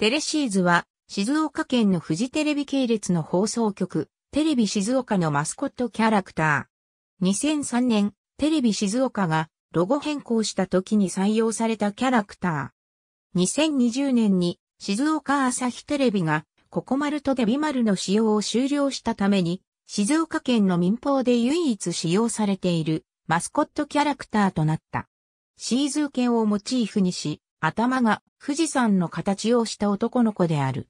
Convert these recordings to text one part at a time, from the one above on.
テレシーズは、静岡県のフジテレビ系列の放送局、テレビ静岡のマスコットキャラクター。2003年、テレビ静岡がロゴ変更した時に採用されたキャラクター。2020年に静岡朝日テレビがココマルとデビマルの使用を終了したために、静岡県の民放で唯一使用されているマスコットキャラクターとなった。シーズー犬をモチーフにし、頭が富士山の形をした男の子である。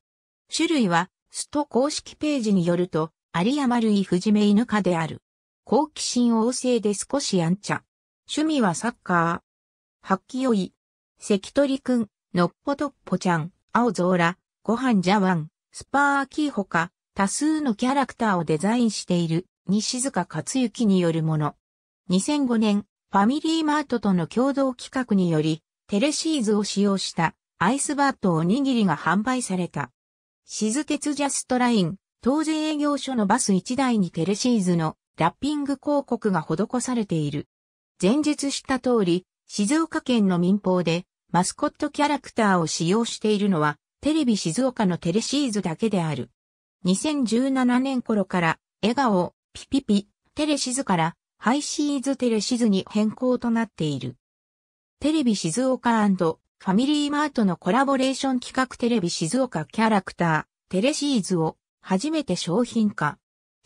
種類は、スト公式ページによると、有山類藤目犬科である。好奇心旺盛で少しやんちゃ。趣味はサッカー。発揮良い。関取くん、のっぽとっぽちゃん、青ゾーラ、ご飯ジャワン、スパーキーほか、多数のキャラクターをデザインしている、西塚克幸によるもの。2005年、ファミリーマートとの共同企画により、テレシーズを使用したアイスバートおにぎりが販売された。静鉄ジャストライン、当時営業所のバス1台にテレシーズのラッピング広告が施されている。前述した通り、静岡県の民放でマスコットキャラクターを使用しているのはテレビ静岡のテレシーズだけである。2017年頃から笑顔、ピピピ、テレシズからハイシーズテレシズに変更となっている。テレビ静岡ファミリーマートのコラボレーション企画テレビ静岡キャラクター、テレシーズを初めて商品化。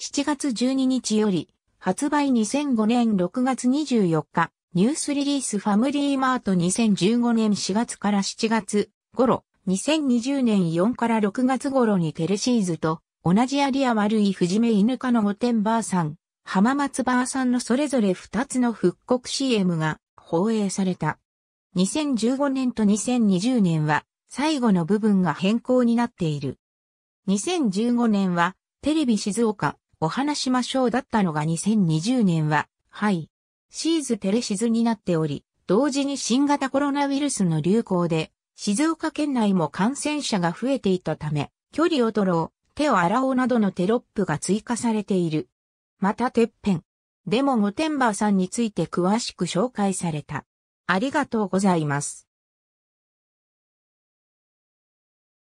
7月12日より、発売2005年6月24日、ニュースリリースファミリーマート2015年4月から7月頃、2020年4から6月頃にテレシーズと、同じアリア悪い藤目犬科の御殿婆さん、浜松婆さんのそれぞれ2つの復刻 CM が放映された。2015年と2020年は最後の部分が変更になっている。2015年はテレビ静岡お話しましょうだったのが2020年は、はい、シーズテレシズになっており、同時に新型コロナウイルスの流行で、静岡県内も感染者が増えていたため、距離を取ろう、手を洗おうなどのテロップが追加されている。またてっぺん。でもンバーさんについて詳しく紹介された。ありがとうございます。